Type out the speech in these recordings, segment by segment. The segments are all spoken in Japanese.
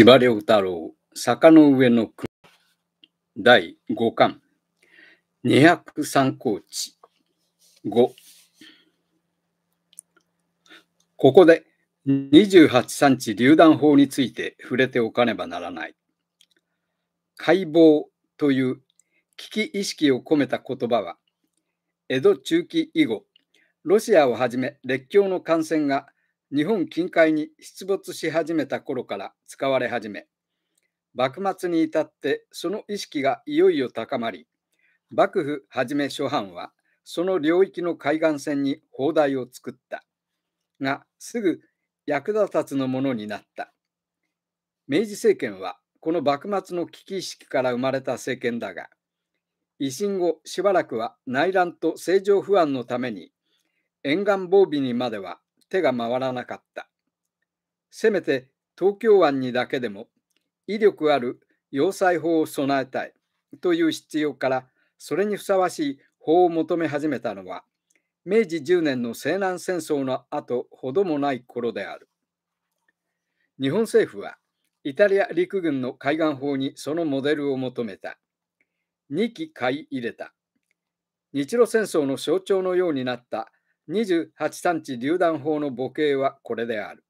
司馬遼太郎坂の上の第5巻203高地5ここで28産地榴弾砲について触れておかねばならない解剖という危機意識を込めた言葉は江戸中期以後ロシアをはじめ列強の感染が日本近海に出没し始めた頃から使われ始め幕末に至ってその意識がいよいよ高まり幕府はじめ諸藩はその領域の海岸線に砲台を作ったがすぐ役立たずのものになった明治政権はこの幕末の危機意識から生まれた政権だが維新後しばらくは内乱と政情不安のために沿岸防備にまでは手が回らなかった。せめて東京湾にだけでも威力ある要塞法を備えたいという必要からそれにふさわしい法を求め始めたのは明治10年の西南戦争の後ほどもない頃である。日本政府はイタリア陸軍の海岸法にそのモデルを求めた。2機買い入れた。日露戦争の象徴のようになった28 3地榴弾砲の母系はこれである。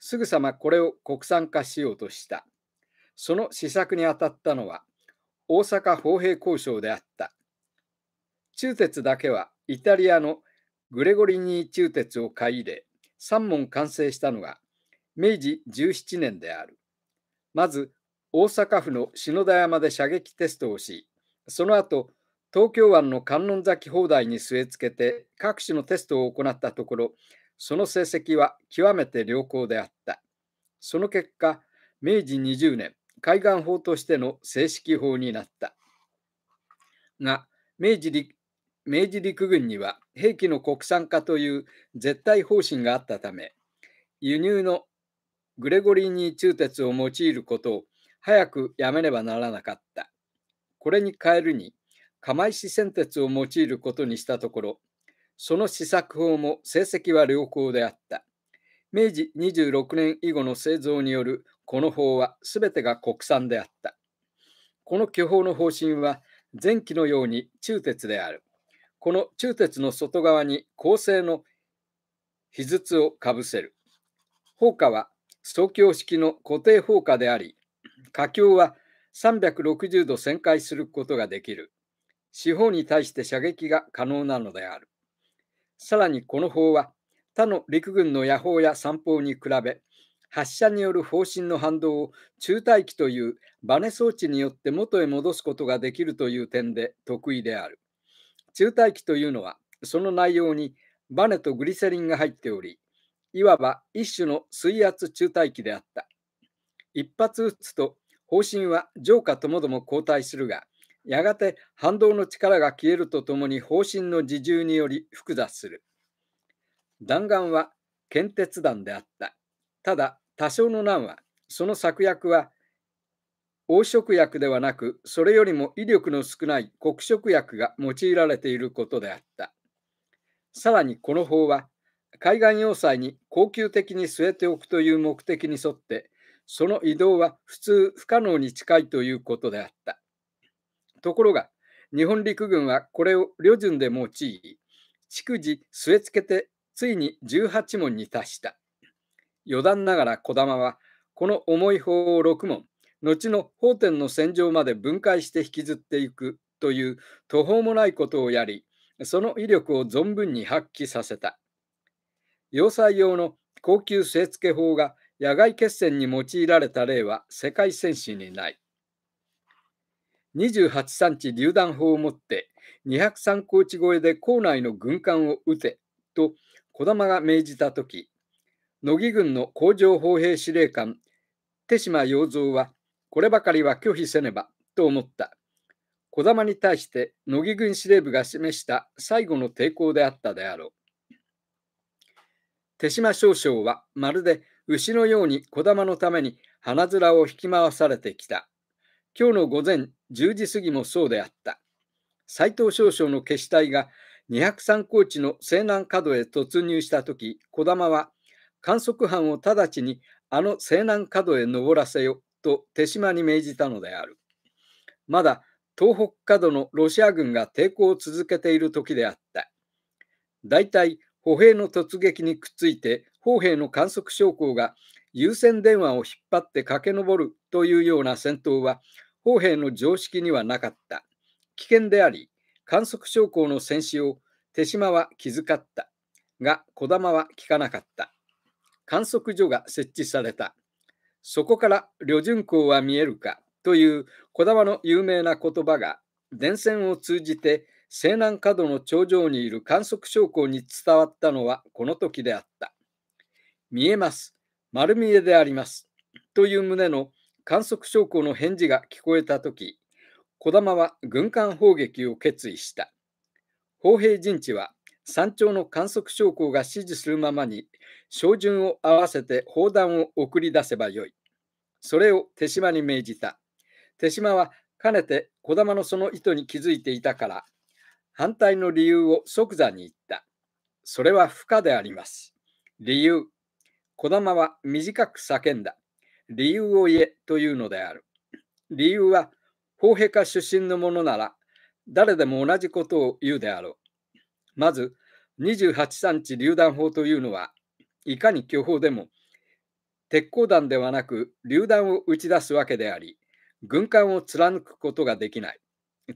すぐさまこれを国産化しようとした。その施策に当たったのは大阪砲兵交渉であった。中鉄だけはイタリアのグレゴリニー中鉄を買い入れ、3門完成したのが明治17年である。まず大阪府の篠田山で射撃テストをし、その後東京湾の観音崎砲台に据え付けて各種のテストを行ったところ、その成績は極めて良好であった。その結果、明治20年、海岸法としての正式法になった。が、明治陸明治陸軍には兵器の国産化という絶対方針があったため、輸入のグレゴリーニ中鉄を用いることを早くやめねばならなかった。これに変えるに、釜石銭鉄を用いることにしたところ、その試作法も成績は良好であった。明治26年以後の製造によるこの法は全てが国産であった。この巨法の方針は前期のように中鉄である。この中鉄の外側に構成の比術をかぶせる。放火は総強式の固定砲火であり、火橋は360度旋回することができる。四方に対して射撃が可能なのである。さらにこの法は他の陸軍の野砲や散砲に比べ発射による方針の反動を中退機というバネ装置によって元へ戻すことができるという点で得意である。中退機というのはその内容にバネとグリセリンが入っておりいわば一種の水圧中退機であった。一発撃つと方針は上下ともども交代するがやがて反動の力が消えるとともに方針の自重により複雑する。弾丸は献鉄弾であった。ただ、多少の難は、その策略は、黄色薬ではなく、それよりも威力の少ない黒色薬が用いられていることであった。さらにこの法は、海岸要塞に恒久的に据えておくという目的に沿って、その移動は普通不可能に近いということであった。ところが、日本陸軍はこれを旅順で用い、逐次据え付けてついに18問に達した。余談ながら児玉は、この重い砲を6問、後の法典の戦場まで分解して引きずっていくという途方もないことをやり、その威力を存分に発揮させた。要塞用の高級据え付け法が野外決戦に用いられた例は世界戦士にない。28産地榴弾砲を持って203高地越えで校内の軍艦を撃てと児玉が命じた時乃木軍の工場砲兵司令官手島洋三はこればかりは拒否せねばと思った児玉に対して乃木軍司令部が示した最後の抵抗であったであろう手島少将はまるで牛のように児玉のために花面を引き回されてきた今日の午前10時過ぎもそうであった。斎藤少将の決死隊が203高地の西南角へ突入した時、児玉は観測班を直ちにあの西南角へ登らせよと手島に命じたのである。まだ東北角のロシア軍が抵抗を続けている時であった。大体歩兵の突撃にくっついて砲兵の観測将校が優先電話を引っ張って駆け上るというような戦闘は砲兵の常識にはなかった。危険であり、観測将校の戦死を手島は気遣った。が、児玉は聞かなかった。観測所が設置された。そこから旅順港は見えるかという児玉の有名な言葉が電線を通じて西南角の頂上にいる観測将校に伝わったのはこの時であった。見えます。丸見えであります。という旨の観測将校の返事が聞こえた時児玉は軍艦砲撃を決意した砲兵陣地は山頂の観測将校が指示するままに照準を合わせて砲弾を送り出せばよいそれを手島に命じた手島はかねて児玉のその意図に気づいていたから反対の理由を即座に言ったそれは不可であります理由児玉は短く叫んだ理由を言えというのである。理由は、法陛下出身のものなら、誰でも同じことを言うであろう。まず、28 3地榴弾砲というのは、いかに巨砲でも、鉄鋼弾ではなく榴弾を打ち出すわけであり、軍艦を貫くことができない。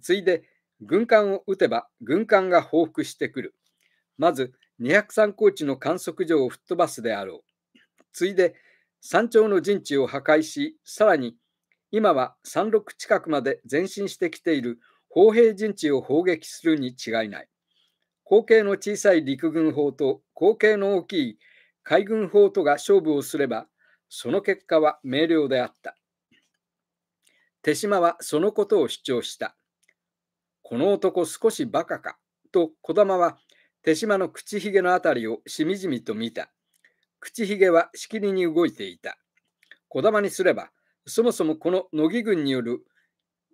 ついで、軍艦を撃てば軍艦が報復してくる。まず、203高地の観測所を吹っ飛ばすであろう。ついで、山頂の陣地を破壊し、さらに今は山麓近くまで前進してきている砲兵陣地を砲撃するに違いない。口径の小さい陸軍砲と口径の大きい海軍砲とが勝負をすれば、その結果は明瞭であった。手島はそのことを主張した。この男少しバカか、と児玉は手島の口ひげのあたりをしみじみと見た。口ひげはしきりに動いていた。こだまにすれば、そもそもこの乃木軍による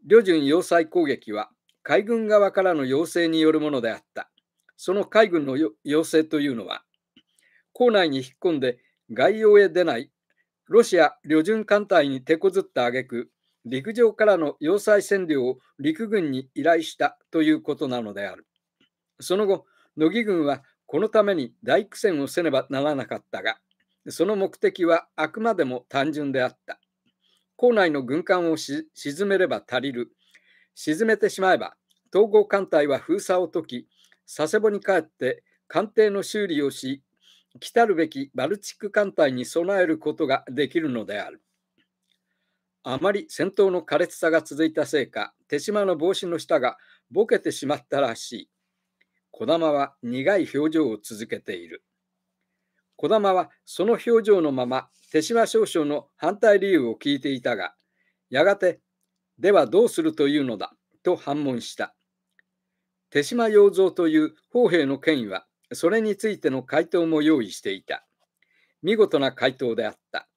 旅順要塞攻撃は海軍側からの要請によるものであった。その海軍の要請というのは、港内に引っ込んで外洋へ出ないロシア旅順艦隊に手こずった挙句、陸上からの要塞占領を陸軍に依頼したということなのである。その後、乃木軍はこのために大苦戦をせねばならなかったが、その目的はあくまでも単純であった。校内の軍艦を沈めれば足りる。沈めてしまえば、統合艦隊は封鎖を解き、佐世保に帰って艦艇の修理をし、来るべきバルチック艦隊に備えることができるのである。あまり戦闘の苛烈さが続いたせいか、手島の帽子の下がボケてしまったらしい。児玉は苦い表情を続けている。児玉はその表情のまま手島少将の反対理由を聞いていたが、やがて、ではどうするというのだと反問した。手島洋蔵という砲兵の権威は、それについての回答も用意していた。見事な回答であった。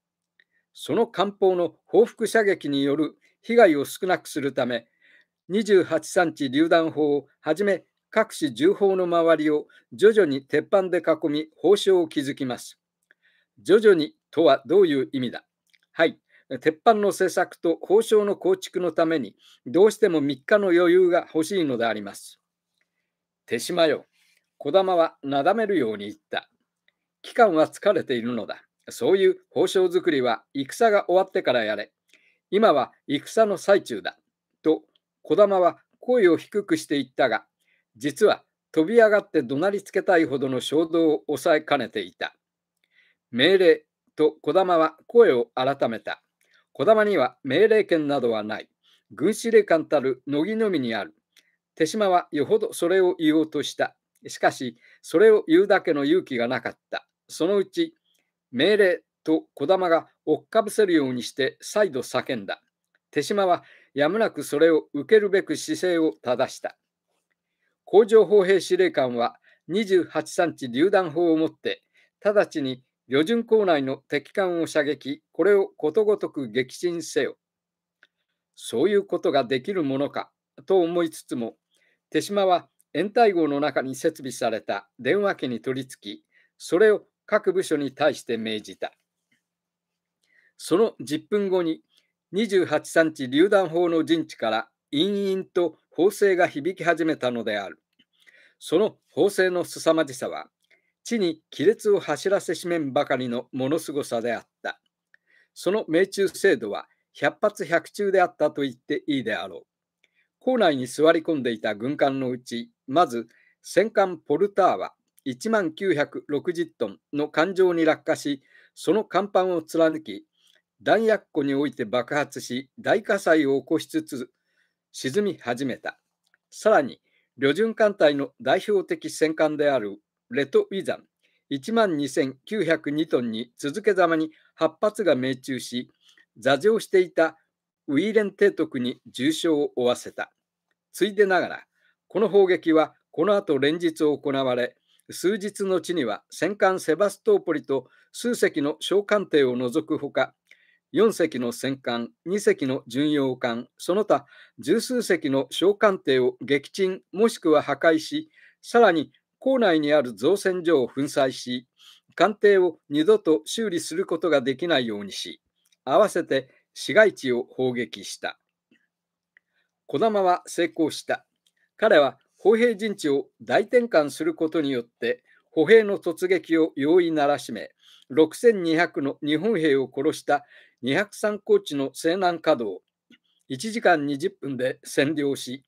その艦砲の報復射撃による被害を少なくするため、28三地榴弾砲をはじめ各種銃砲の周りを徐々に鉄板で囲み、法掌を築きます。徐々にとはどういう意味だはい。鉄板の施策と法掌の構築のために、どうしても3日の余裕が欲しいのであります。手島よ。小玉はなだめるように言った。期間は疲れているのだ。そういう報づ作りは戦が終わってからやれ。今は戦の最中だ。と、児玉は声を低くして言ったが、実は飛び上がって怒鳴りつけたいほどの衝動を抑えかねていた。命令と児玉は声を改めた。児玉には命令権などはない。軍司令官たる乃木のみにある。手島はよほどそれを言おうとした。しかし、それを言うだけの勇気がなかった。そのうち、命令と児玉が追っかぶせるようにして再度叫んだ。手島はやむなくそれを受けるべく姿勢を正した。工場砲兵司令官は28 3地榴弾砲を持って、直ちに旅順港内の敵艦を射撃、これをことごとく撃沈せよ。そういうことができるものかと思いつつも、手島は延滞号の中に設備された電話機に取り付き、それを各部署に対して命じた。その10分後に、28 3地榴弾砲の陣地から、陰々と法声が響き始めたのである。その法声の凄まじさは、地に亀裂を走らせしめんばかりのものすごさであった。その命中精度は百発百中であったと言っていいであろう。校内に座り込んでいた軍艦のうち、まず戦艦ポルターは1万960トンの艦上に落下し、その甲板を貫き、弾薬庫において爆発し、大火災を起こしつつ、沈み始めた。さらに、旅順艦隊の代表的戦艦であるレトウィザン12,902トンに続けざまに8発が命中し、座上していたウィーレン提督に重傷を負わせた。ついでながら、この砲撃はこの後連日行われ、数日のちには戦艦セバストーポリと数隻の小艦艇を除くほか、4隻の戦艦、2隻の巡洋艦、その他十数隻の小艦艇を撃沈もしくは破壊し、さらに港内にある造船所を粉砕し、艦艇を二度と修理することができないようにし、合わせて市街地を砲撃した。児玉は成功した。彼は砲兵陣地を大転換することによって、歩兵の突撃を容易ならしめ、6200の日本兵を殺した203高地の西南稼働、1時間20分で占領し、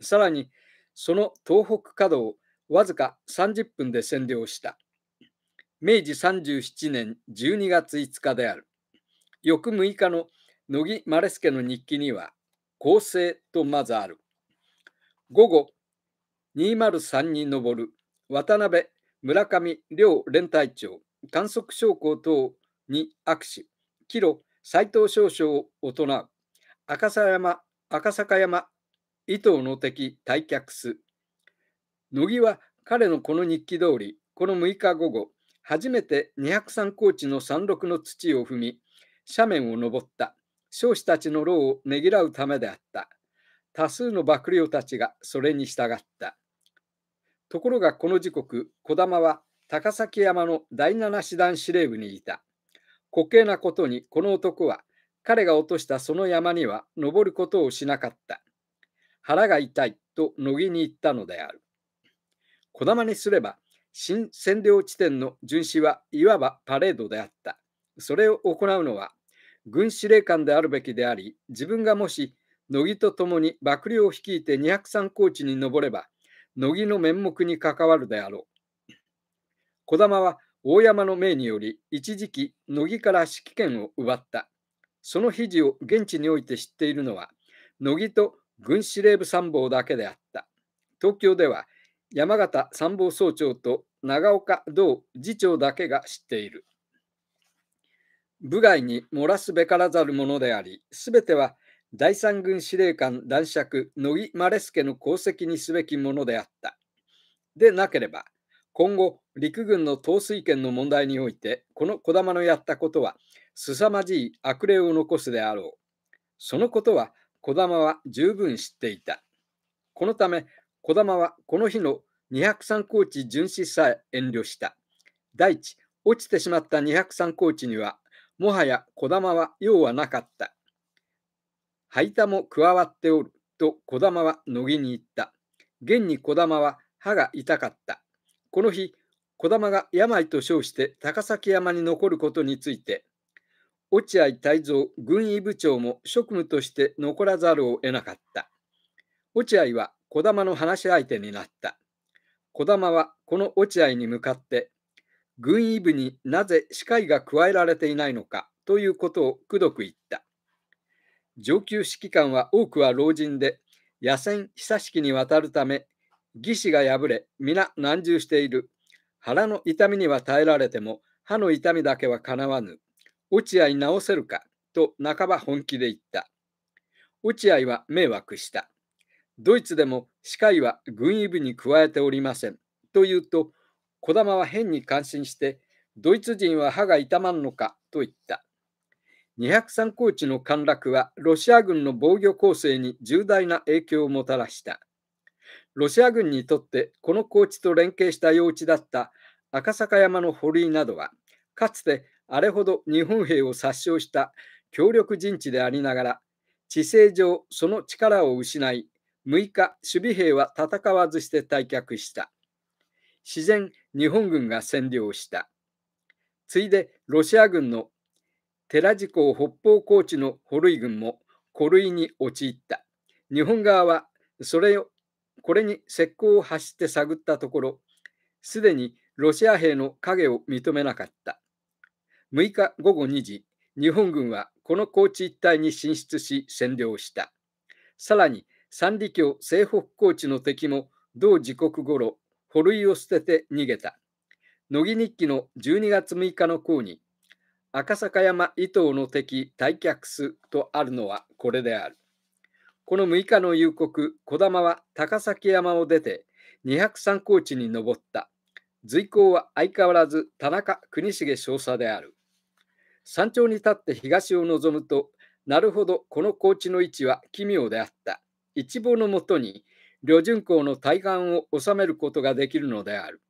さらにその東北稼働をわずか30分で占領した。明治37年12月5日である。翌6日の乃木丸助の日記には、構成とまずある。午後、203に上る渡辺村上両連隊長、観測将校等に握手、キ路斎藤少将を行う、赤坂山、赤坂山、伊藤の敵退却す。乃木は彼のこの日記通り、この6日午後、初めて203高地の山麓の土を踏み、斜面を登った。少子たちの労をねぎらうためであった。多数の幕僚たちがそれに従った。ところがこの時刻、児玉は高崎山の第七師団司令部にいた。滑稽なことにこの男は彼が落としたその山には登ることをしなかった。腹が痛いと乃木に言ったのである。児玉にすれば新占領地点の巡視はいわばパレードであった。それを行うのは軍司令官であるべきであり、自分がもし乃木と共に幕僚を率いて203高地に登れば、乃木の面目に関わるであろう。児玉は大山の命により一時期乃木から指揮権を奪った。その肘を現地において知っているのは乃木と軍司令部参謀だけであった。東京では山形参謀総長と長岡道次長だけが知っている。部外に漏らすべからざるものであり、すべては第三軍司令官男爵乃木ス助の功績にすべきものであった。でなければ、今後、陸軍の統帥権の問題において、この児玉のやったことは、凄まじい悪霊を残すであろう。そのことは、児玉は十分知っていた。このため、児玉はこの日の203高地巡視さえ遠慮した。第一、落ちてしまった203高地には、もはや児玉は用はなかった。灰田も加わっておる。と児玉は乃木に言った。現に児玉は歯が痛かった。この日、児玉が病と称して高崎山に残ることについて、落合泰造軍医部長も職務として残らざるを得なかった。落合は児玉の話し相手になった。児玉はこの落合に向かって、軍医部になぜ歯科医が加えられていないのかということをくどく言った。上級指揮官は多くは老人で、野戦久しきにわたるため、義士が破れ、皆難重している。腹の痛みには耐えられても、歯の痛みだけはかなわぬ。落合治せるか、と半ば本気で言った。落合は迷惑した。ドイツでも歯科医は軍医部に加えておりません。と言うと、児玉は変に感心して、ドイツ人は歯が痛まんのかと言った。203高地の陥落はロシア軍の防御攻勢に重大な影響をもたらした。ロシア軍にとってこの高地と連携した用地だった赤坂山の堀井などは、かつてあれほど日本兵を殺傷した強力陣地でありながら、地政上その力を失い、6日、守備兵は戦わずして退却した。自然、日本軍が占領した。ついで、ロシア軍の寺地港北方高地の捕類軍も古類に陥った。日本側はそれをこれに石膏を走って探ったところ、すでにロシア兵の影を認めなかった。6日午後2時、日本軍はこの高地一帯に進出し占領した。さらに、三里峡西北高地の敵も同時刻頃、堀類を捨てて逃げた。乃木日記の12月6日の項に、赤坂山伊藤の敵退却すとあるのはこれである。この6日の夕刻、児玉は高崎山を出て203高地に登った。随行は相変わらず田中国重少佐である。山頂に立って東を望むと、なるほどこの高地の位置は奇妙であった。一望のもとに、旅順港の対岸を収めることができるのである。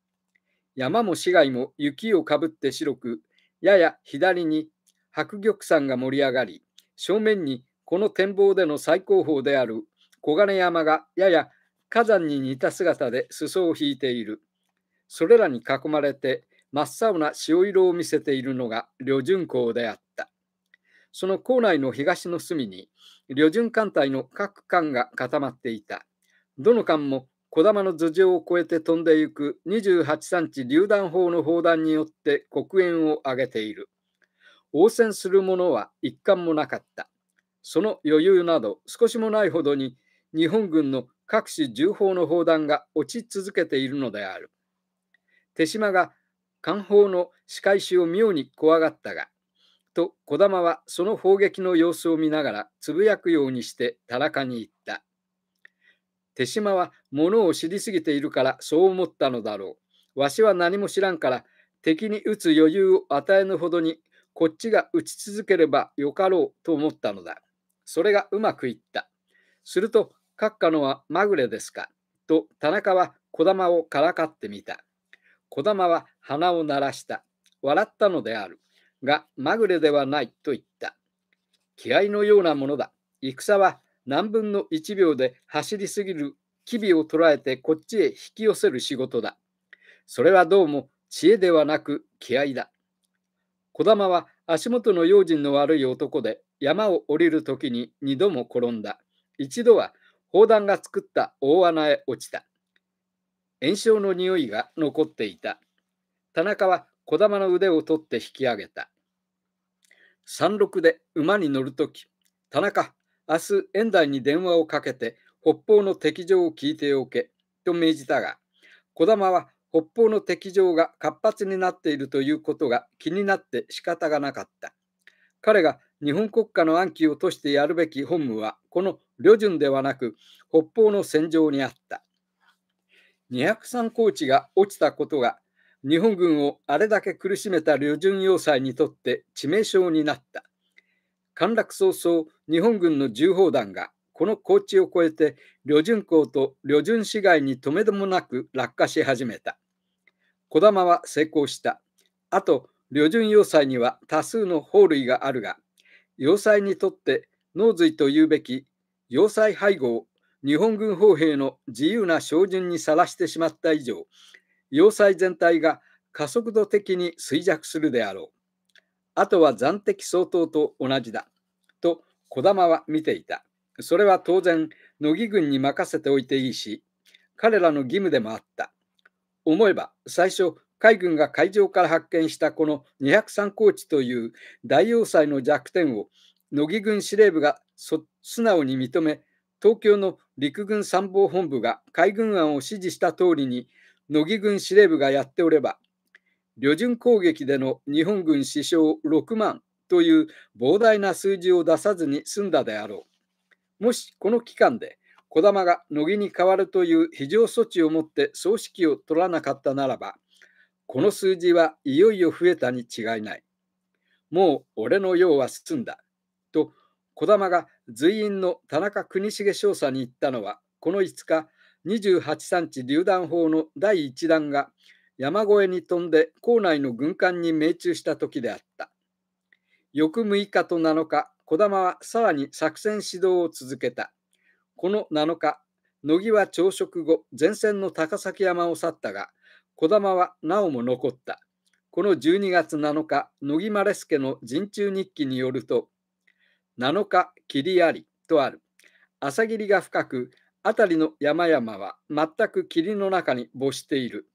山も市街も雪をかぶって白く、やや左に白玉山が盛り上がり、正面にこの展望での最高峰である黄金山がやや火山に似た姿で裾を引いている。それらに囲まれて真っ青な潮色を見せているのが旅順港であった。その校内の東の隅に旅順艦隊の各艦が固まっていた。どの艦も小玉の頭上を越えて飛んでゆく28産地榴弾砲の砲弾によって黒煙を上げている。応戦する者は一貫もなかった。その余裕など少しもないほどに日本軍の各種銃砲の砲弾が落ち続けているのである。手島が艦砲の仕返しを妙に怖がったが、と児玉はその砲撃の様子を見ながらつぶやくようにして田中に行った。手島は物を知りすぎているからそう思ったのだろう。わしは何も知らんから敵に撃つ余裕を与えぬほどにこっちが撃ち続ければよかろうと思ったのだ。それがうまくいった。すると、閣下のはまぐれですかと田中は小玉をからかってみた。小玉は鼻を鳴らした。笑ったのである。が、まぐれではないと言った。気合のようなものだ。戦は何分の1秒で走りすぎる機微を捉えてこっちへ引き寄せる仕事だ。それはどうも知恵ではなく気合だ。児玉は足元の用心の悪い男で山を降りる時に2度も転んだ。一度は砲弾が作った大穴へ落ちた。炎症の匂いが残っていた。田中は児玉の腕を取って引き上げた。山麓で馬に乗る時、田中、明日、遠台に電話をかけて、北方の敵情を聞いておけ、と命じたが、児玉は北方の敵情が活発になっているということが気になって仕方がなかった。彼が日本国家の暗記をとしてやるべき本務は、この旅順ではなく、北方の戦場にあった。203高地が落ちたことが、日本軍をあれだけ苦しめた旅順要塞にとって致命傷になった。陥落早々、日本軍の銃砲弾がこの高地を越えて、旅順港と旅順市街にとめどもなく落下し始めた。小玉は成功した。あと、旅順要塞には多数の砲類があるが、要塞にとって脳髄と言うべき要塞配合を日本軍砲兵の自由な照準にさらしてしまった以上、要塞全体が加速度的に衰弱するであろう。あとは暫定相当と同じだ。と、児玉は見ていた。それは当然、乃木軍に任せておいていいし、彼らの義務でもあった。思えば、最初、海軍が海上から発見したこの203高地という大要塞の弱点を、乃木軍司令部が素直に認め、東京の陸軍参謀本部が海軍案を指示した通りに、乃木軍司令部がやっておれば、旅順攻撃での日本軍死傷6万という膨大な数字を出さずに済んだであろう。もしこの期間で児玉が乃木に代わるという非常措置をもって葬式を取らなかったならば、この数字はいよいよ増えたに違いない。もう俺の用は済んだ。と、児玉が随員の田中国重少佐に言ったのは、この5日、28三地榴弾砲の第1弾が山越えに飛んで校内の軍艦に命中した時であった。翌6日と7日、児玉はさらに作戦指導を続けた。この7日、乃木は朝食後、前線の高崎山を去ったが、児玉はなおも残った。この12月7日、乃木丸助の陣中日記によると、7日、霧ありとある。朝霧が深く、辺りの山々は全く霧の中に没している。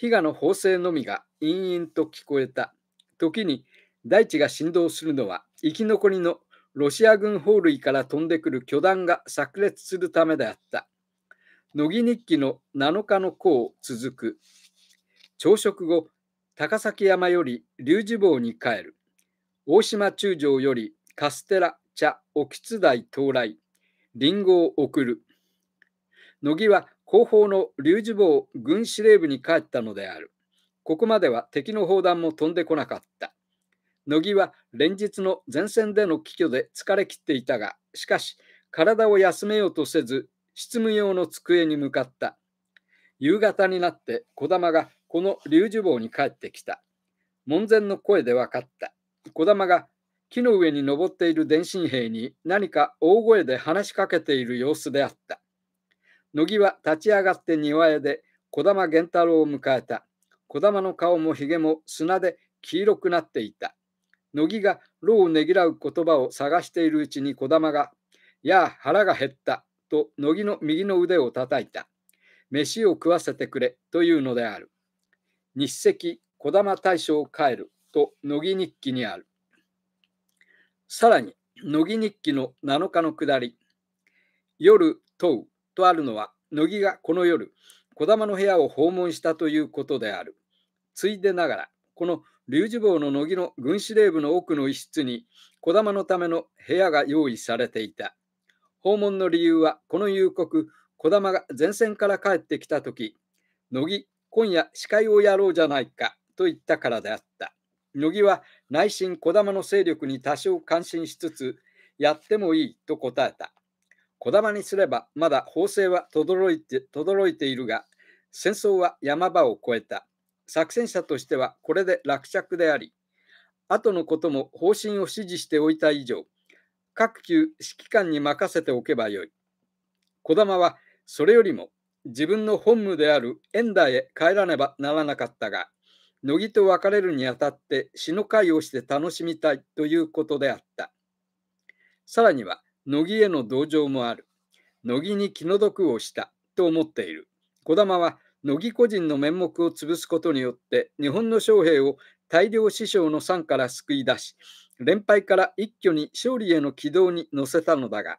比嘉の砲声のみが陰々と聞こえた。時に大地が振動するのは生き残りのロシア軍砲類から飛んでくる巨弾が炸裂するためであった。乃木日記の7日の子を続く。朝食後、高崎山より龍樹坊に帰る。大島中将よりカステラ、茶、おきつ台到来。リンゴを送る。乃木は後方の龍樹坊軍司令部に帰ったのである。ここまでは敵の砲弾も飛んでこなかった。乃木は連日の前線での帰居で疲れ切っていたが、しかし体を休めようとせず、執務用の机に向かった。夕方になって児玉がこの龍樹坊に帰ってきた。門前の声で分かった。児玉が木の上に登っている電信兵に何か大声で話しかけている様子であった。乃木は立ち上がって庭へで児玉源太郎を迎えた。児玉の顔もひげも砂で黄色くなっていた。乃木が労をねぎらう言葉を探しているうちに児玉が、やあ、腹が減った、と乃木の右の腕を叩いた。飯を食わせてくれ、というのである。日赤児玉大将を帰る、と乃木日記にある。さらに、乃木日記の7日の下り。夜、問う。とあるのは、乃木がこの夜、児玉の部屋を訪問したということである。ついでながら、この龍二坊の乃木の軍司令部の奥の一室に、児玉のための部屋が用意されていた。訪問の理由は、この夕刻、児玉が前線から帰ってきた時、乃木、今夜司会をやろうじゃないかと言ったからであった。乃木は内心児玉の勢力に多少感心しつつ、やってもいいと答えた。小玉にすればまだ法制は轟いて轟いているが戦争は山場を越えた作戦者としてはこれで落着であり後のことも方針を指示しておいた以上各級指揮官に任せておけばよい児玉はそれよりも自分の本務である縁大へ帰らねばならなかったが乃木と別れるにあたって詩の会をして楽しみたいということであったさらには乃木への同情もある。乃木に気の毒をしたと思っている。児玉は乃木個人の面目を潰すことによって日本の将兵を大量師匠の山から救い出し連敗から一挙に勝利への軌道に乗せたのだが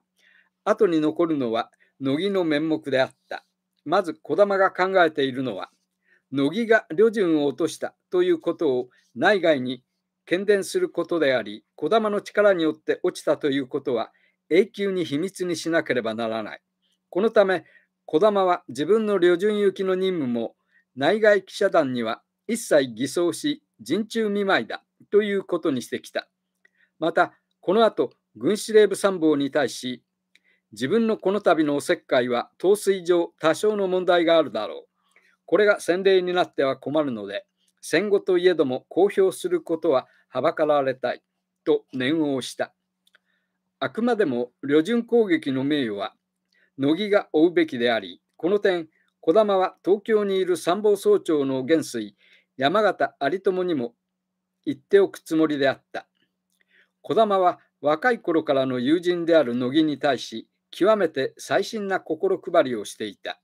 後に残るのは乃木の面目であったまず児玉が考えているのは乃木が旅順を落としたということを内外に喧伝することであり児玉の力によって落ちたということは永久に秘密にしなければならない。このため、児玉は自分の旅順行きの任務も内外記者団には一切偽装し、人中見舞いだということにしてきた。また、この後、軍司令部参謀に対し、自分のこの度のおせっかいは陶水上多少の問題があるだろう。これが先例になっては困るので、戦後といえども公表することははばかられたいと念を押した。あくまでも旅順攻撃の名誉は乃木が負うべきであり、この点、児玉は東京にいる参謀総長の元帥、山形有朋にも言っておくつもりであった。児玉は若い頃からの友人である乃木に対し、極めて細心な心配りをしていた。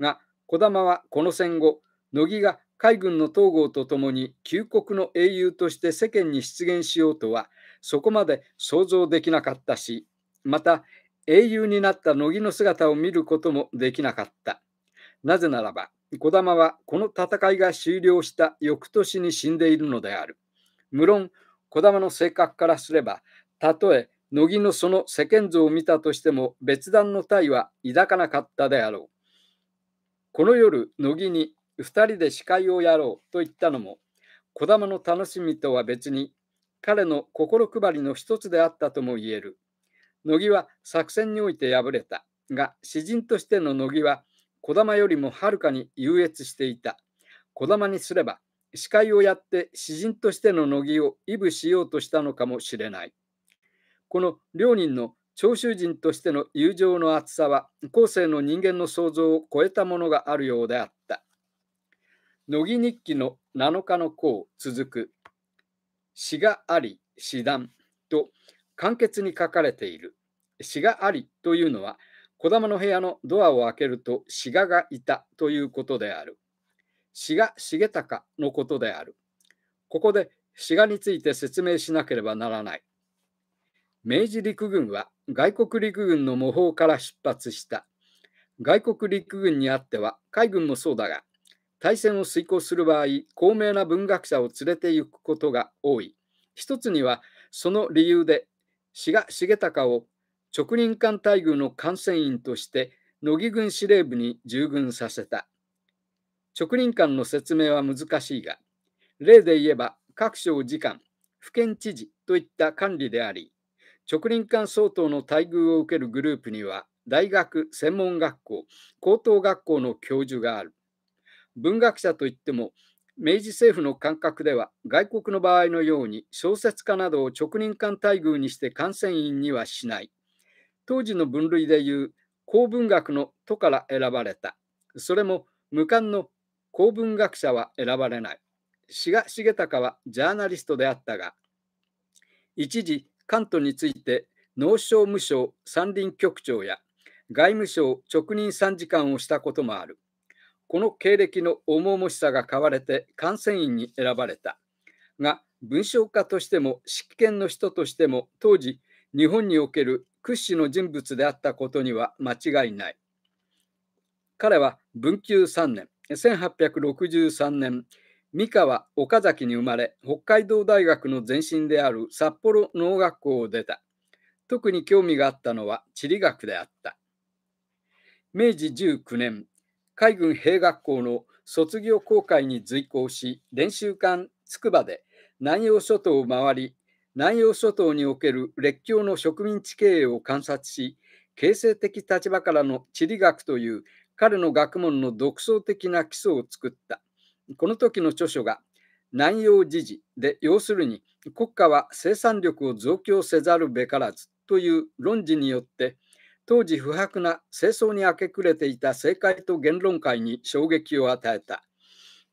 が、児玉はこの戦後、乃木が海軍の統合とともに旧国の英雄として世間に出現しようとはそこまで想像できなかったし、また英雄になった乃木の姿を見ることもできなかった。なぜならば、児玉はこの戦いが終了した翌年に死んでいるのである。無論、児玉の性格からすれば、たとえ乃木のその世間像を見たとしても別段の体は抱かなかったであろう。この夜、乃木に2人で司会をやろうと言ったのも、児玉の楽しみとは別に彼の心配りの一つであったとも言える。乃木は作戦において敗れたが、詩人としての乃木は児玉よりもはるかに優越していた。児玉にすれば、司会をやって詩人としての乃木を威舞しようとしたのかもしれない。この両人の長州人としての友情の厚さは後世の人間の想像を超えたものがあるようであった。乃木日記の7日の項続く。詩があり、詩談と簡潔に書かれている。詩がありというのは、小玉の部屋のドアを開けると志賀がいたということである。志賀重隆のことである。ここで志賀について説明しなければならない。明治陸軍は外国陸軍の模倣から出発した。外国陸軍にあっては海軍もそうだが、大戦を遂行する場合、高名な文学者を連れて行くことが多い。一つには、その理由で、志賀重隆を直輪艦大軍の艦船員として乃木軍司令部に従軍させた。直輪艦の説明は難しいが、例で言えば各省次官、府県知事といった管理であり、直輪艦相当の待遇を受けるグループには、大学、専門学校、高等学校の教授がある。文学者といっても明治政府の感覚では外国の場合のように小説家などを直任官待遇にして感染員にはしない当時の分類でいう公文学の都から選ばれたそれも無冠の公文学者は選ばれない志賀重隆はジャーナリストであったが一時関東について農商務省山林局長や外務省直任参事官をしたこともあるこの経歴の重々しさが買われて感染院に選ばれたが文章家としても執権の人としても当時日本における屈指の人物であったことには間違いない。彼は文久3年1863年三河岡崎に生まれ北海道大学の前身である札幌農学校を出た特に興味があったのは地理学であった明治19年海軍兵学校の卒業公開に随行し、練習艦つくばで南洋諸島を回り、南洋諸島における列強の植民地経営を観察し、形成的立場からの地理学という彼の学問の独創的な基礎を作った。この時の著書が南洋時事で要するに国家は生産力を増強せざるべからずという論旨によって当時不白な清掃に明け暮れていた政界と言論界に衝撃を与えた。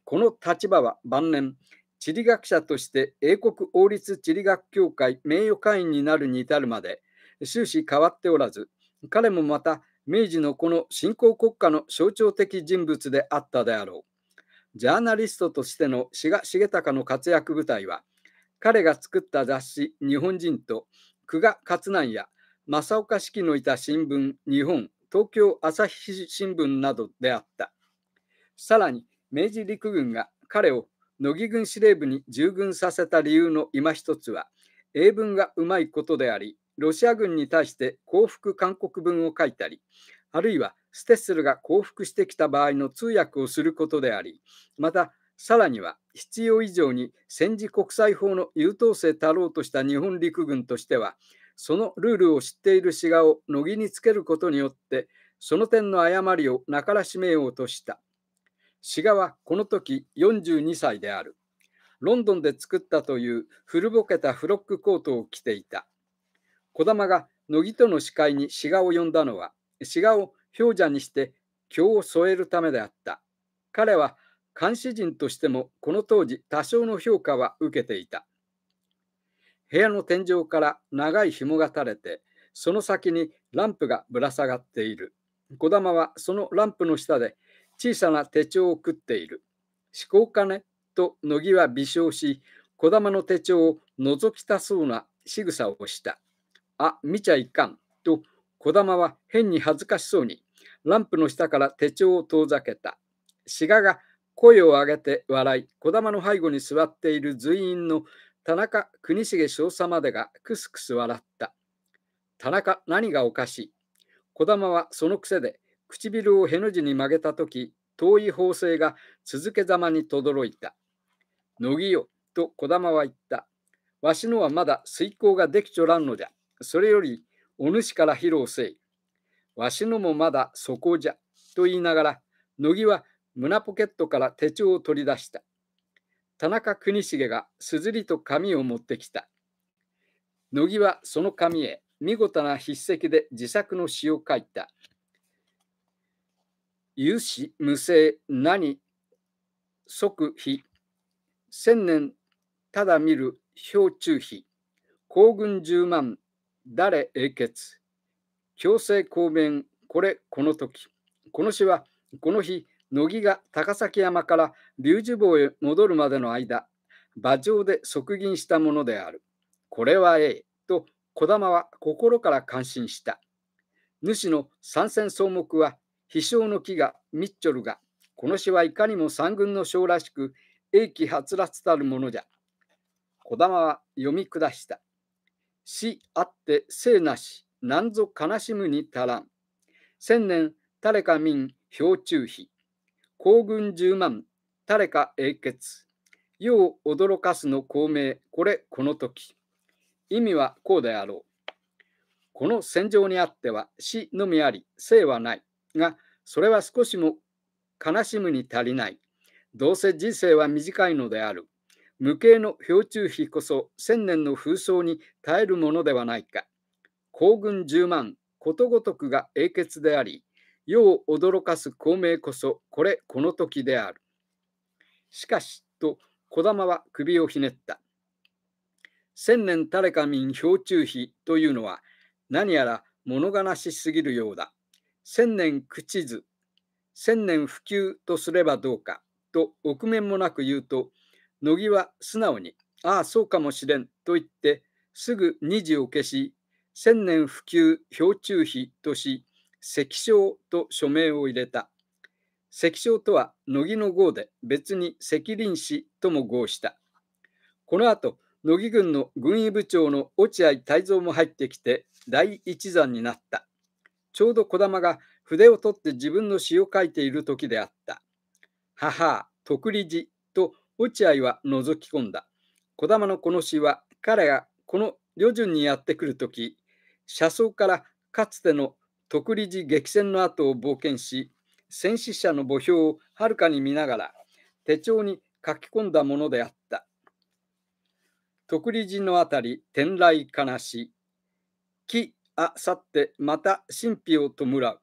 この立場は晩年、地理学者として英国王立地理学協会名誉会員になるに至るまで終始変わっておらず、彼もまた明治のこの新興国家の象徴的人物であったであろう。ジャーナリストとしての志賀重隆の活躍舞台は、彼が作った雑誌「日本人」と久我勝南や正岡式のいた新聞、日本、東京朝日新聞などであった。さらに、明治陸軍が彼を乃木軍司令部に従軍させた理由の今一つは、英文がうまいことであり、ロシア軍に対して降伏勧告文を書いたり、あるいはステッセルが降伏してきた場合の通訳をすることであり、また、さらには必要以上に戦時国際法の優等生たろうとした日本陸軍としては、そのルールを知っている志賀を乃木につけることによってその点の誤りをなからしめようとした志賀はこの時42歳であるロンドンで作ったという古ぼけたフロックコートを着ていた児玉が乃木との司会に志賀を呼んだのは志賀を氷者にして京を添えるためであった彼は監視人としてもこの当時多少の評価は受けていた部屋の天井から長い紐が垂れて、その先にランプがぶら下がっている。小玉はそのランプの下で小さな手帳を食っている。思考かねと乃木は微笑し、小玉の手帳を覗きたそうな仕草をした。あ、見ちゃいかん。と、小玉は変に恥ずかしそうに、ランプの下から手帳を遠ざけた。志賀が声を上げて笑い、小玉の背後に座っている随員の田中国重少佐までがくすくす笑った。田中何がおかしい児玉はその癖で唇をへの字に曲げた時、遠い縫製が続けざまにとどろいた。乃木よ、と児玉は言った。わしのはまだ遂行ができちょらんのじゃ。それより、お主から披露せい。わしのもまだそこじゃ。と言いながら、乃木は胸ポケットから手帳を取り出した。田中邦重がすずりと紙を持ってきた。乃木はその紙へ見事な筆跡で自作の詩を書いた。有志無声何即非千年ただ見る氷中碑行軍十万誰英傑強制公弁これこの時この詩はこの日乃木が高崎山から龍樹坊へ戻るまでの間、馬上で即銀したものである。これはええ、と児玉は心から感心した。主の参戦草木は、飛翔の木がミッチョルが、この詩はいかにも三軍の将らしく、英気はつらつたるものじゃ。児玉は読み下した。死あって生なし、なんぞ悲しむに足らん。千年、誰か民、氷中費。行軍10万、誰か英傑。世を驚かすの孔明、これこの時。意味はこうであろう。この戦場にあっては死のみあり、生はない。が、それは少しも悲しむに足りない。どうせ人生は短いのである。無形の氷柱碑こそ千年の風葬に耐えるものではないか。行軍10万、ことごとくが英傑であり、世を驚かす孔明こそ、これ、この時である。しかし、と、児玉は首をひねった。千年誰か民氷柱碑というのは、何やら物悲しすぎるようだ。千年口図、千年不及とすればどうか、と臆面もなく言うと、乃木は素直に、ああ、そうかもしれん、と言って、すぐ二字を消し、千年不及氷柱碑とし、石章と署名を入れた。石章とは乃木の号で別に石林氏とも号した。この後、乃木軍の軍医部長の落合泰造も入ってきて第一山になった。ちょうど児玉が筆を取って自分の詩を書いている時であった。母、徳利寺と落合は覗き込んだ。児玉のこの詩は彼がこの旅順にやってくる時、車窓からかつての特理事激戦の後を冒険し戦死者の墓標をはるかに見ながら手帳に書き込んだものであった徳理寺のあたり天来悲し木あさってまた神秘を弔う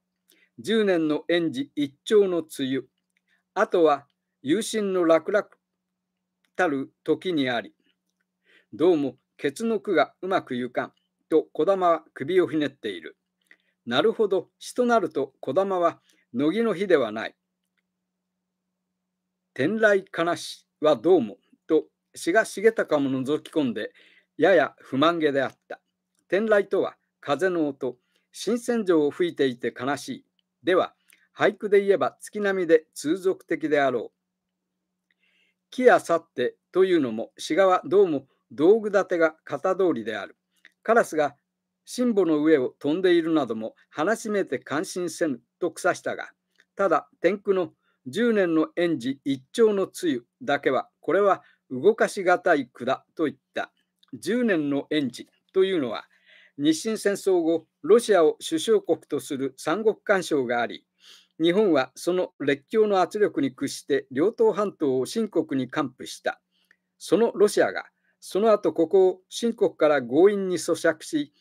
10年の園児一丁の梅雨あとは友心の楽々たる時にありどうもケツの句がうまくゆかんと児玉は首をひねっているなるほど、死となると小玉は乃木の日ではない。天来悲しはどうも、と詩が重隆も覗き込んで、やや不満げであった。天来とは風の音、新戦場を吹いていて悲しい。では、俳句で言えば月並みで通俗的であろう。木や去ってというのも、賀はどうも道具立てが型通りである。カラスが神母の上を飛んでいるなども話しめて感心せぬと草したが、ただ天空の10年の園児一丁の露だけは、これは動かしがたい句だと言った。10年の園児というのは、日清戦争後、ロシアを首相国とする三国干渉があり、日本はその列強の圧力に屈して両党半島を新国に還付した。そのロシアが、その後ここを新国から強引に咀嚼し、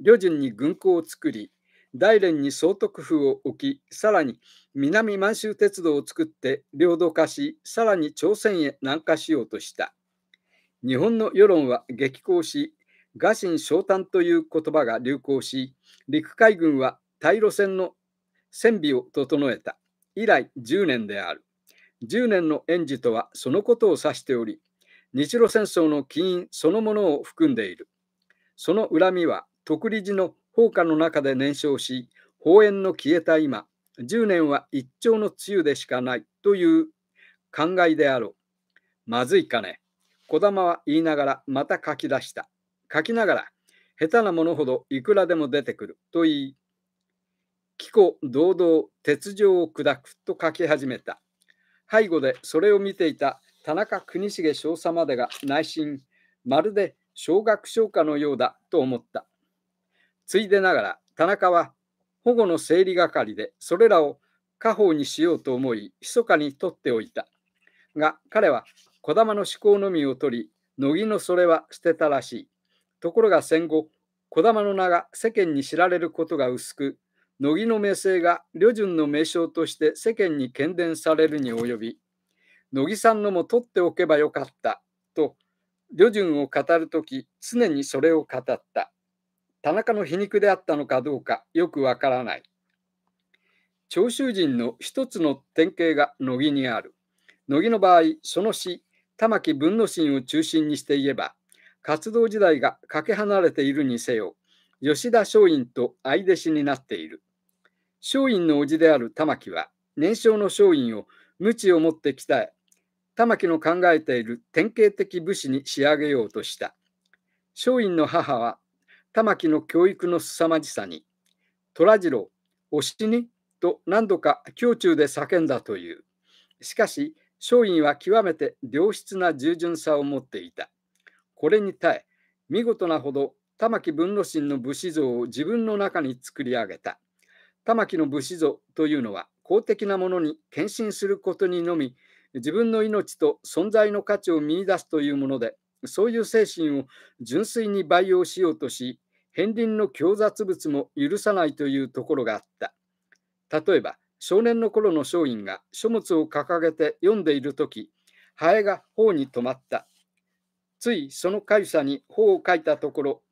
旅順に軍港を作り、大連に総督府を置き、さらに南満州鉄道を作って領土化し、さらに朝鮮へ南下しようとした。日本の世論は激高し、餓心昇胆という言葉が流行し、陸海軍は対路線の戦尾を整えた。以来10年である。10年の園児とはそのことを指しており、日露戦争の起因そのものを含んでいる。その恨みは徳理寺の放火の中で燃焼し、公園の消えた今、10年は一朝の梅雨でしかないという考えであろう。まずいかね。小玉は言いながらまた書き出した。書きながら、下手なものほどいくらでも出てくると言い、紀子堂々鉄条を砕くと書き始めた。背後でそれを見ていた田中国重少佐までが内心、まるで小学唱歌のようだと思った。ついでながら田中は保護の整理係でそれらを家宝にしようと思い密かに取っておいたが彼は児玉の思考のみを取り乃木のそれは捨てたらしいところが戦後児玉の名が世間に知られることが薄く乃木の名声が旅順の名称として世間に喧伝されるに及び乃木さんのも取っておけばよかったと旅順を語る時常にそれを語った田中の皮肉であったのかどうかよくわからない。長州人の一つの典型が乃木にある。乃木の場合、その詩、玉木文之進を中心にして言えば、活動時代がかけ離れているにせよ、吉田松陰と相弟子になっている。松陰の叔父である玉木は、年少の松陰を無知を持って鍛え、玉木の考えている典型的武士に仕上げようとした。松陰の母は玉木の教育の凄まじさに、虎次郎、おしにと何度か胸中で叫んだという。しかし、松陰は極めて良質な従順さを持っていた。これに耐え、見事なほど玉木文之進の武士像を自分の中に作り上げた。玉木の武士像というのは公的なものに献身することにのみ自分の命と存在の価値を見いだすというものでそういう精神を純粋に培養しようとし、片鱗の強雑物も許さないというところがあった。例えば、少年の頃の松陰が書物を掲げて読んでいる時ハエが頬に止まった。ついそのかゆさに頬を書いたところ、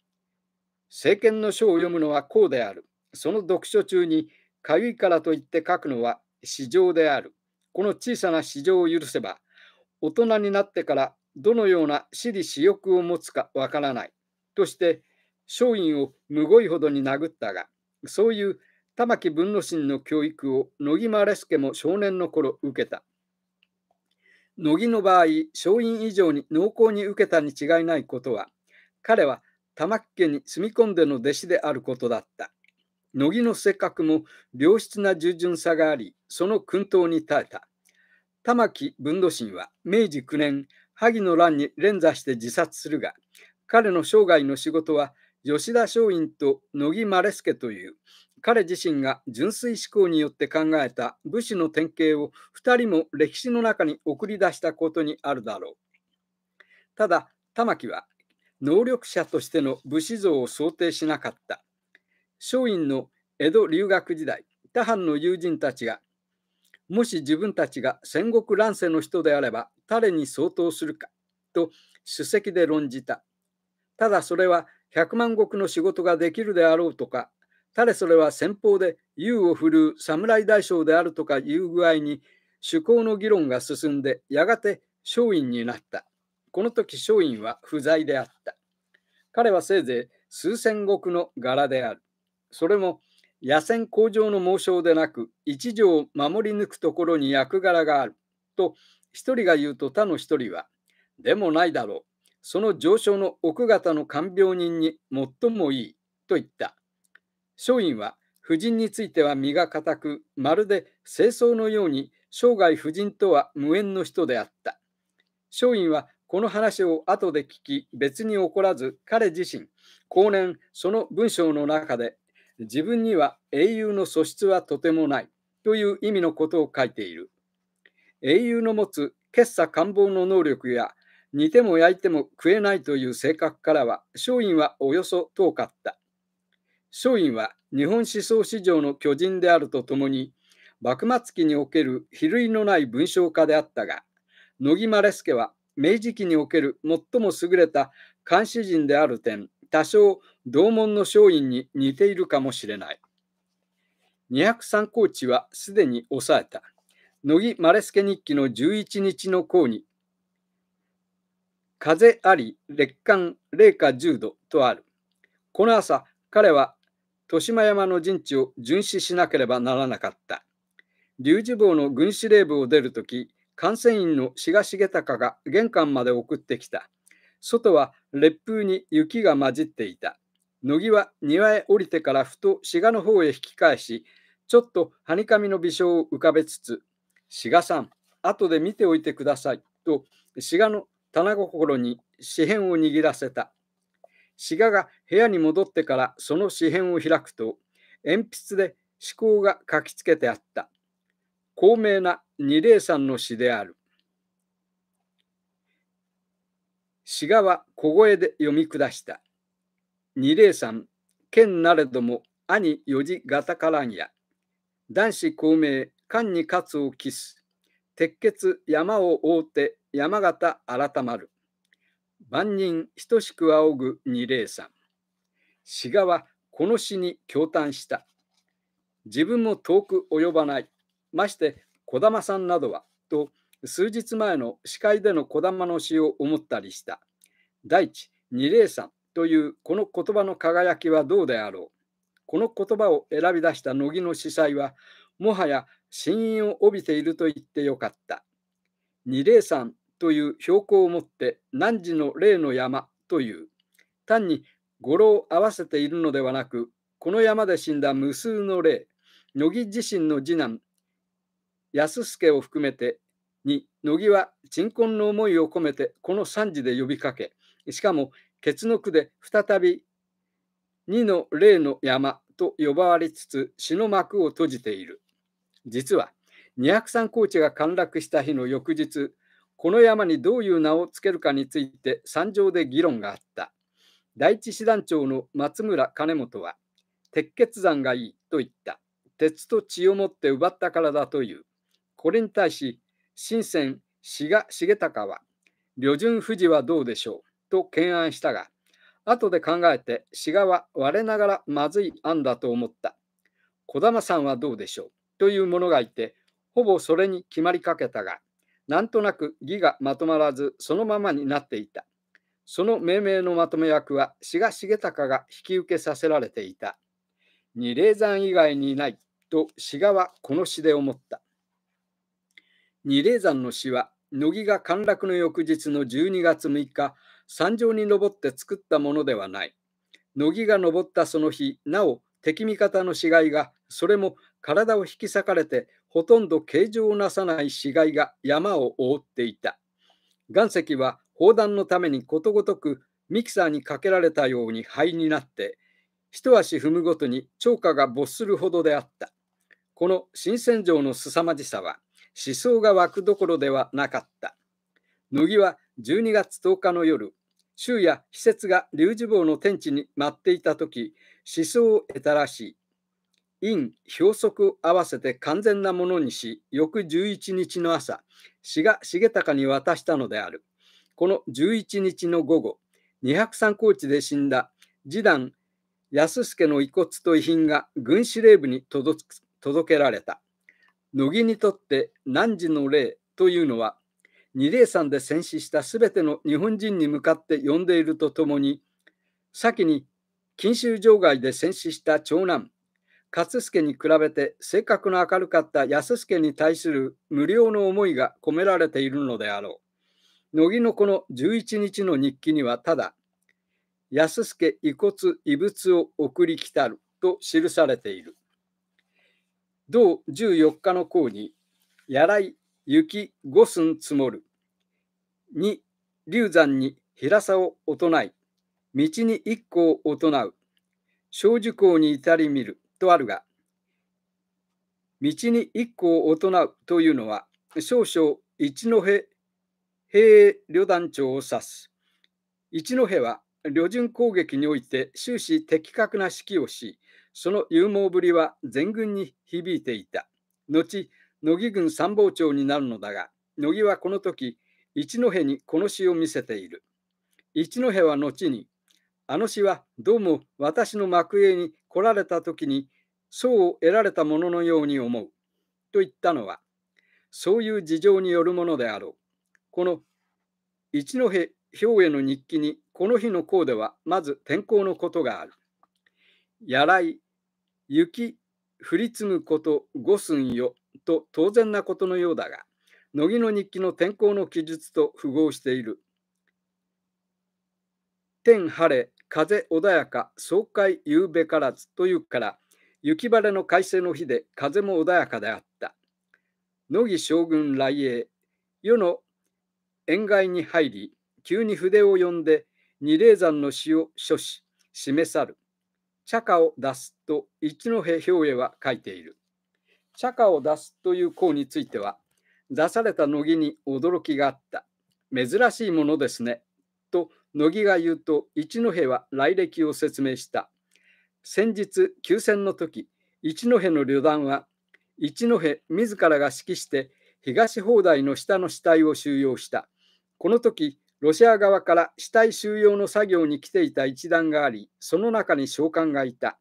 政権の書を読むのはこうである。その読書中にかゆいからといって書くのは市場である。この小さな市場を許せば、大人になってからどのような私利私欲を持つかわからないとして松陰をむごいほどに殴ったがそういう玉木文之進の教育を乃木丸助も少年の頃受けた乃木の場合松陰以上に濃厚に受けたに違いないことは彼は玉木家に住み込んでの弟子であることだった乃木の性格も良質な従順さがありその薫陶に耐えた玉木文之進は明治9年萩の乱に連座して自殺するが、彼の生涯の仕事は吉田松陰と乃木稀助という彼自身が純粋思考によって考えた武士の典型を2人も歴史の中に送り出したことにあるだろう。ただ玉木は能力者としての武士像を想定しなかった。松陰の江戸留学時代他藩の友人たちがもし自分たちが戦国乱世の人であれば誰に相当するかと主席で論じた。ただそれは百万石の仕事ができるであろうとか、誰それは先方で優を振るう侍大将であるとかいう具合に趣向の議論が進んで、やがて松陰になった。この時松陰は不在であった。彼はせいぜい数千石の柄である。それも野戦工場の猛将でなく、一条を守り抜くところに役柄がある。と一人が言うと他の一人は、でもないだろう。その上昇の奥方の看病人に最もいいと言った。松陰は夫人については身が固く、まるで清掃のように生涯夫人とは無縁の人であった。松陰はこの話を後で聞き、別に怒らず、彼自身、後年、その文章の中で、自分には英雄の素質はとてもないという意味のことを書いている。英雄の持つ決作官房の能力や煮ても焼いても食えないという性格からは松陰はおよそ遠かった松陰は日本思想史上の巨人であるとともに幕末期における比類のない文章家であったが乃木希助は明治期における最も優れた監視人である点多少同門の松陰に似ているかもしれない203高地はすでに抑えた乃木マレスケ日記の11日の項に、風あり、劣寒、零下10度とある。この朝、彼は豊島山の陣地を巡視しなければならなかった。龍樹坊の軍司令部を出るとき、感染院の志賀重隆が玄関まで送ってきた。外は烈風に雪が混じっていた。乃木は庭へ降りてからふと志賀の方へ引き返し、ちょっとはにかみの微笑を浮かべつつ、志賀さん、後で見ておいてくださいと志賀の棚心に紙片を握らせた。志賀が部屋に戻ってからその紙片を開くと、鉛筆で思考が書きつけてあった。高名な二霊さんの詩である。志賀は小声で読み下した。二霊さん、剣なれども兄四字がたからんや。男子公明漢につを期す。鉄血山を覆って山形改まる。万人等しく仰ぐ二霊さん。志賀はこの詩に驚嘆した。自分も遠く及ばない。まして児玉さんなどは、と数日前の司会での児玉の詩を思ったりした。第一、二霊さんというこの言葉の輝きはどうであろう。この言葉を選び出した乃木の司祭は、もはや信因を帯びていると言ってよかった。203という標高を持って何時の例の山という、単に語呂を合わせているのではなく、この山で死んだ無数の霊、乃木自身の次男、安助を含めてに、乃木は鎮魂の思いを込めてこの三時で呼びかけ、しかも、ケツの句で再び2の霊の山と呼ばわりつつ、死の幕を閉じている。実は203高地が陥落した日の翌日、この山にどういう名を付けるかについて山上で議論があった。第一師団長の松村金本は、鉄血山がいいと言った。鉄と血を持って奪ったからだという。これに対し、新鮮志賀重隆は、旅順富士はどうでしょうと懸案したが、後で考えて志賀は我ながらまずい案だと思った。児玉さんはどうでしょうというものがいて、ほぼそれに決まりかけたが、なんとなく義がまとまらず、そのままになっていた。その命名のまとめ役は、志賀重隆が引き受けさせられていた。二霊山以外にないと志賀はこの詩で思った。二霊山の詩は、乃木が陥落の翌日の12月6日、山上に登って作ったものではない。乃木が登ったその日、なお敵味方の死骸がそれも体を引き裂かれてほとんど形状をなさない死骸が山を覆っていた。岩石は砲弾のためにことごとくミキサーにかけられたように灰になって、一足踏むごとに釣果が没するほどであった。この新洗浄の凄まじさは思想が湧くどころではなかった。乃木は12月10日の夜、昼夜、施設が龍樹坊の天地に舞っていた時、思想を得たらしい。因表則合わせて完全なものにし、翌11日の朝、志賀重隆に渡したのである。この11日の午後、203高地で死んだ次男安助の遺骨と遺品が軍司令部に届けられた。乃木にとって何時の霊というのは、二0 3で戦死したすべての日本人に向かって呼んでいるとともに、先に錦州城外で戦死した長男、勝助に比べて性格の明るかった安助に対する無料の思いが込められているのであろう。乃木のこの11日の日記にはただ、安助遺骨遺物を送り来たると記されている。同14日の項に、やらい雪五寸積もる。二、流山に平さを唱え、い。道に一個を唱う。小樹校に至り見る。とあるが、道に一個を行うというのは、少々一戸兵旅団長を指す。一戸は旅順攻撃において終始的確な指揮をし、その勇猛ぶりは全軍に響いていた。後、乃木軍参謀長になるのだが、乃木はこの時、一戸にこの詩を見せている。一戸は後に、あの詩はどうも私の幕営に来られた時にそう得られたもののように思うと言ったのはそういう事情によるものであろう。この一戸兵衛の日記にこの日の項ではまず天候のことがある。やらい雪降り積むこと五寸よと当然なことのようだが乃木の日記の天候の記述と符合している。天晴れ風穏やか、爽快ゆうべからずというから、雪晴れの快晴の日で風も穏やかであった。乃木将軍来栄、世の縁外に入り、急に筆を呼んで、二霊山の詩を書し、示さる。茶化を出すと一戸兵衛は書いている。茶化を出すという項については、出された乃木に驚きがあった。珍しいものですね。と乃木が言うと一戸は来歴を説明した先日休戦の時一戸の旅団は一戸自らが指揮して東砲台の下の死体を収容したこの時ロシア側から死体収容の作業に来ていた一団がありその中に召喚がいた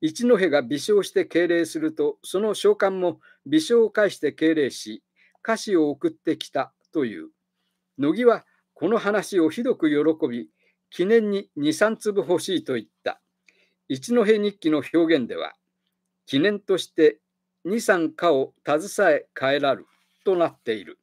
一戸が微笑して敬礼するとその召喚も微笑を介して敬礼し歌詞を送ってきたという乃木はこの話をひどく喜び、記念に2、3粒欲しいと言った。一戸日記の表現では、記念として2、3かを携え帰らるとなっている。